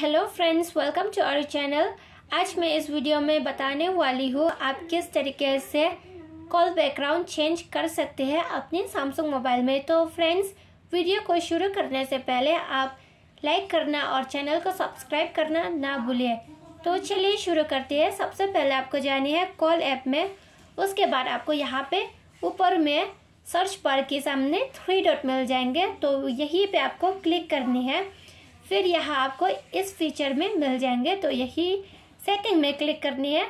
hello friends welcome to our channel आज मैं इस वीडियो में बताने वाली हूँ आप किस तरीके से कॉल बैकग्राउंड चेंज कर सकते हैं अपने सैमसंग मोबाइल में तो फ्रेंड्स वीडियो को शुरू करने से पहले आप लाइक करना और चैनल को सब्सक्राइब करना ना भूलिए तो चलिए शुरू करते हैं सबसे पहले आपको जानी है कॉल ऐप में उसके बाद आपको यहाँ पर ऊपर में सर्च पर के सामने थ्री डॉट मिल जाएंगे तो यहीं पर आपको क्लिक करनी है फिर यहाँ आपको इस फीचर में मिल जाएंगे तो यही सेटिंग में क्लिक करनी है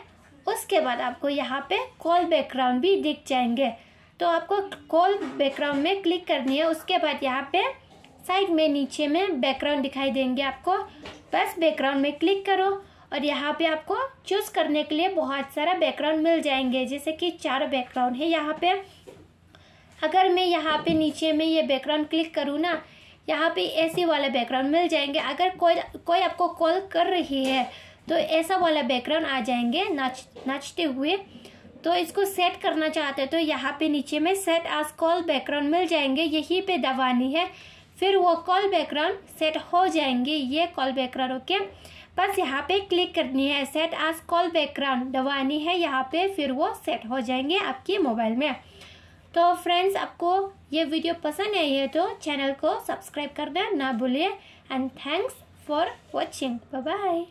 उसके बाद आपको यहाँ पे कॉल बैकग्राउंड भी दिख जाएंगे तो आपको कॉल बैकग्राउंड में क्लिक करनी है उसके बाद यहाँ पे साइड में नीचे में बैकग्राउंड दिखाई देंगे आपको बस बैकग्राउंड में क्लिक करो और यहाँ पे आपको चूज़ करने के लिए बहुत सारा बैकग्राउंड मिल जाएंगे जैसे कि चार बैकग्राउंड है यहाँ पे अगर मैं यहाँ पे नीचे में ये बैकग्राउंड क्लिक करूँ ना यहाँ पे ऐसे वाला बैकग्राउंड मिल जाएंगे अगर कोई कोई आपको कॉल कर रही है तो ऐसा वाला बैकग्राउंड आ जाएंगे नाच नाचते हुए तो इसको सेट करना चाहते हैं तो यहाँ पे नीचे में सेट आज कॉल बैकग्राउंड मिल जाएंगे यही पे दबानी है फिर वो कॉल बैकग्राउंड सेट हो जाएंगे ये कॉल बैकग्राउंड ओके बस यहाँ पे क्लिक करनी है सेट आज कॉल बैकग्राउंड दबानी है यहाँ पे फिर वो सेट हो जाएंगे आपके मोबाइल में तो फ्रेंड्स आपको ये वीडियो पसंद आई है तो चैनल को सब्सक्राइब करना ना भूलिए and thanks for watching bye